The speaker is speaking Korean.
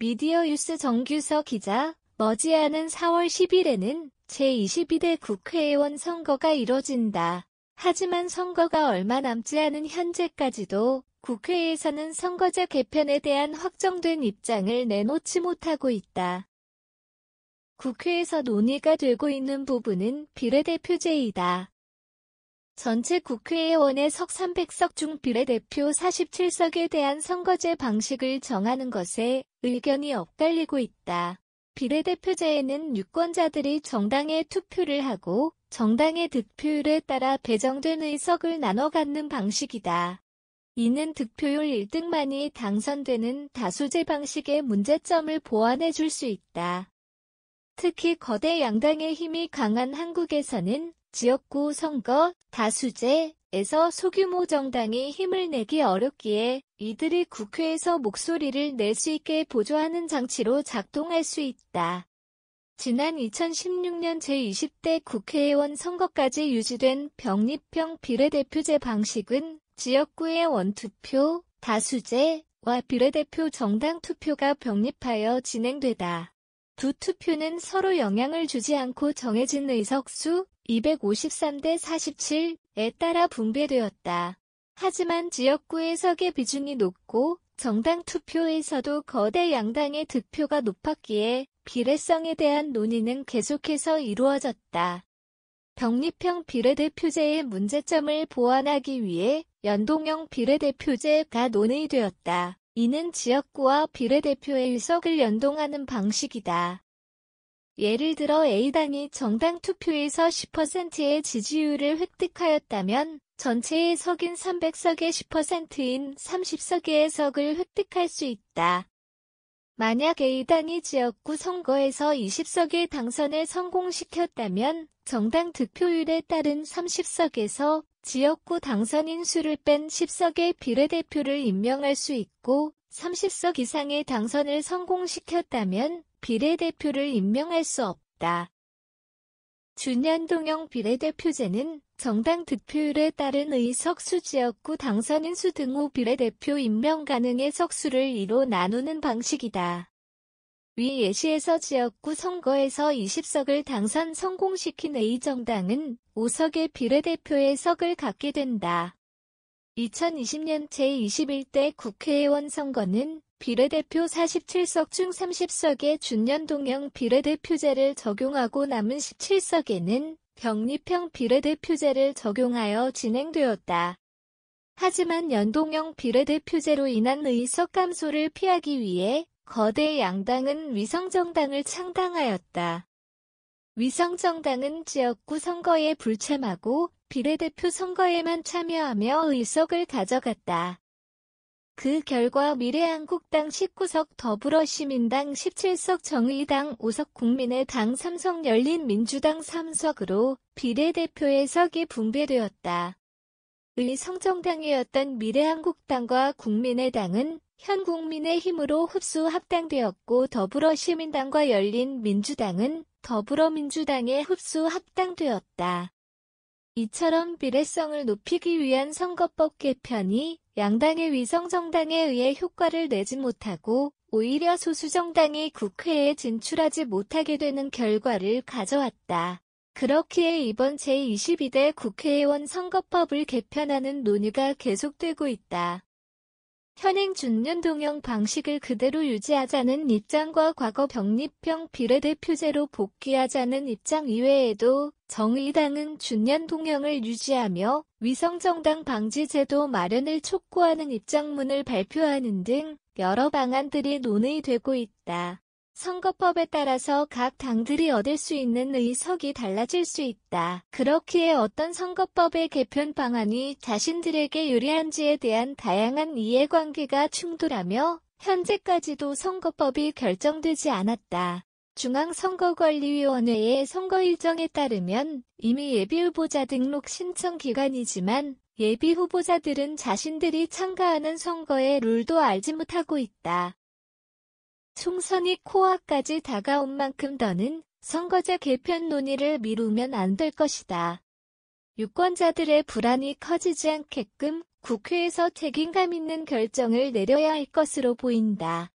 미디어 뉴스 정규서 기자, 머지않은 4월 10일에는 제22대 국회의원 선거가 이뤄진다. 하지만 선거가 얼마 남지 않은 현재까지도 국회에서는 선거제 개편에 대한 확정된 입장을 내놓지 못하고 있다. 국회에서 논의가 되고 있는 부분은 비례대표제이다. 전체 국회의원의 석 300석 중 비례대표 47석에 대한 선거제 방식을 정하는 것에 의견이 엇갈리고 있다. 비례대표제에는 유권자들이 정당에 투표를 하고 정당의 득표율에 따라 배정된 의석을 나눠 갖는 방식이다. 이는 득표율 1등만이 당선되는 다수제 방식의 문제점을 보완해 줄 수 있다. 특히 거대 양당의 힘이 강한 한국에서는 지역구 선거, 다수제에서 소규모 정당이 힘을 내기 어렵기에 이들이 국회에서 목소리를 낼 수 있게 보조하는 장치로 작동할 수 있다. 지난 2016년 제20대 국회의원 선거까지 유지된 병립형 비례대표제 방식은 지역구의 원투표, 다수제와 비례대표 정당 투표가 병립하여 진행되다. 두 투표는 서로 영향을 주지 않고 정해진 의석수 253대 47에 따라 분배되었다. 하지만 지역구 의서의 비중이 높고 정당 투표에서도 거대 양당의 득표가 높았기에 비례성에 대한 논의는 계속해서 이루어졌다. 병립형 비례대표제의 문제점을 보완하기 위해 연동형 비례대표제가 논의되었다. 이는 지역구와 비례대표의 의석을 연동하는 방식이다. 예를 들어 A당이 정당 투표에서 10%의 지지율을 획득하였다면 전체의 석인 300석의 10%인 30석의 석을 획득할 수 있다. 만약 A당이 지역구 선거에서 20석의 당선에 성공시켰다면 정당 득표율에 따른 30석에서 지역구 당선인 수를 뺀 10석의 비례대표를 임명할 수 있고 30석 이상의 당선을 성공시켰다면 비례대표를 임명할 수 없다. 준연동형 비례대표제는 정당 득표율에 따른 의석수 지역구 당선인 수등후 비례대표 임명 가능의 석수를 2로 나누는 방식이다. 위 예시에서 지역구 선거에서 20석을 당선 성공시킨 A정당은 5석의 비례대표의 석을 갖게 된다. 2020년 제21대 국회의원 선거는 비례대표 47석 중3 0석의 준연동형 비례대표제를 적용하고 남은 17석에는 병립형 비례대표제를 적용하여 진행되었다. 하지만 연동형 비례대표제로 인한 의석 감소를 피하기 위해 거대 양당은 위성정당을 창당하였다. 위성정당은 지역구 선거에 불참하고 비례대표 선거에만 참여하며 의석을 가져갔다. 그 결과 미래한국당 19석 더불어시민당 17석 정의당 5석 국민의당 3석 열린민주당 3석으로 비례대표의 석이 분배되었다. 의성정당이었던 미래한국당과 국민의당은 현 국민의힘으로 흡수 합당되었고 더불어 시민당과 열린 민주당은 더불어민주당에 흡수 합당되었다. 이처럼 비례성을 높이기 위한 선거법 개편이 양당의 위성 정당에 의해 효과를 내지 못하고 오히려 소수 정당이 국회에 진출하지 못하게 되는 결과를 가져왔다. 그렇기에 이번 제22대 국회의원 선거법을 개편하는 논의가 계속되고 있다. 현행 중년 동영 방식을 그대로 유지하자는 입장과 과거 병립형 비례대표제로 복귀하자는 입장 이외에도 정의당은 중년 동영을 유지하며 위성정당 방지제도 마련을 촉구하는 입장문을 발표하는 등 여러 방안들이 논의되고 있다. 선거법에 따라서 각 당들이 얻을 수 있는 의석이 달라질 수 있다. 그렇기에 어떤 선거법의 개편 방안이 자신들에게 유리한지에 대한 다양한 이해관계가 충돌하며 현재까지도 선거법이 결정되지 않았다. 중앙선거관리위원회의 선거일정에 따르면 이미 예비후보자 등록 신청 기간이지만 예비 후보자들은 자신들이 참가하는 선거의 룰도 알지 못하고 있다. 총선이 코앞까지 다가온 만큼 더는 선거제 개편 논의를 미루면 안 될 것이다. 유권자들의 불안이 커지지 않게끔 국회에서 책임감 있는 결정을 내려야 할 것으로 보인다.